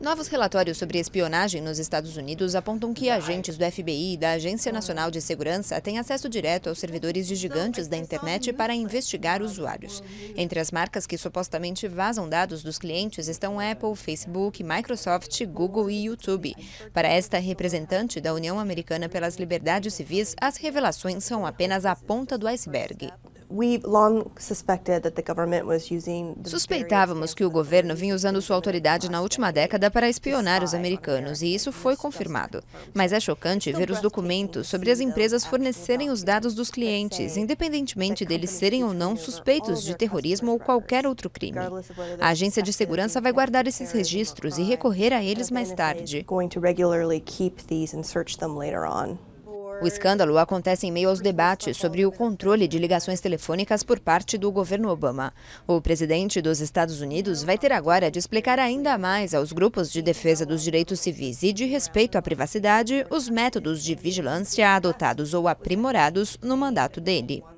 Novos relatórios sobre espionagem nos Estados Unidos apontam que agentes do FBI e da Agência Nacional de Segurança têm acesso direto aos servidores de gigantes da internet para investigar usuários. Entre as marcas que supostamente vazam dados dos clientes estão Apple, Facebook, Microsoft, Google e YouTube. Para esta representante da União Americana pelas Liberdades Civis, as revelações são apenas a ponta do iceberg. Suspeitávamos que o governo vinha usando sua autoridade na última década para espionar os americanos, e isso foi confirmado. Mas é chocante ver os documentos sobre as empresas fornecerem os dados dos clientes, independentemente deles serem ou não suspeitos de terrorismo ou qualquer outro crime. A agência de segurança vai guardar esses registros e recorrer a eles mais tarde. O escândalo acontece em meio aos debates sobre o controle de ligações telefônicas por parte do governo Obama. O presidente dos Estados Unidos vai ter agora de explicar ainda mais aos grupos de defesa dos direitos civis e de respeito à privacidade os métodos de vigilância adotados ou aprimorados no mandato dele.